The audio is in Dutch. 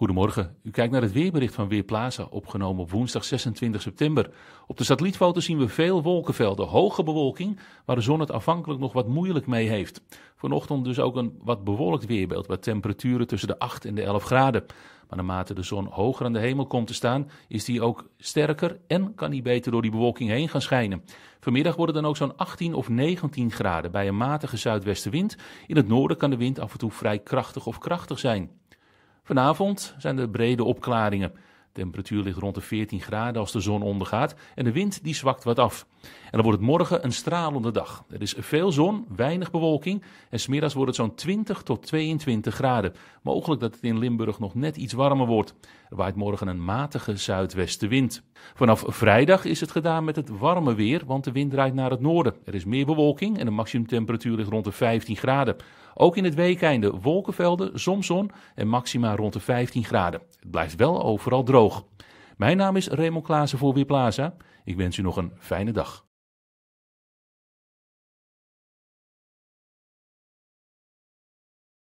Goedemorgen. U kijkt naar het weerbericht van Weerplaza, opgenomen op woensdag 26 september. Op de satellietfoto zien we veel wolkenvelden, hoge bewolking, waar de zon het afhankelijk nog wat moeilijk mee heeft. Vanochtend dus ook een wat bewolkt weerbeeld, met temperaturen tussen de 8 en de 11 graden. Maar naarmate de zon hoger aan de hemel komt te staan, is die ook sterker en kan die beter door die bewolking heen gaan schijnen. Vanmiddag worden dan ook zo'n 18 of 19 graden bij een matige zuidwestenwind. In het noorden kan de wind af en toe vrij krachtig of krachtig zijn. Vanavond zijn er brede opklaringen. De temperatuur ligt rond de 14 graden als de zon ondergaat en de wind die zwakt wat af. En dan wordt het morgen een stralende dag. Er is veel zon, weinig bewolking en smiddags wordt het zo'n 20 tot 22 graden. Mogelijk dat het in Limburg nog net iets warmer wordt. Er waait morgen een matige zuidwestenwind. Vanaf vrijdag is het gedaan met het warme weer, want de wind draait naar het noorden. Er is meer bewolking en de maximumtemperatuur ligt rond de 15 graden. Ook in het weekeinde wolkenvelden, soms zon en maxima rond de 15 graden. Het blijft wel overal droog. Mijn naam is Raymond Klaassen voor Weerplaza. Ik wens u nog een fijne dag.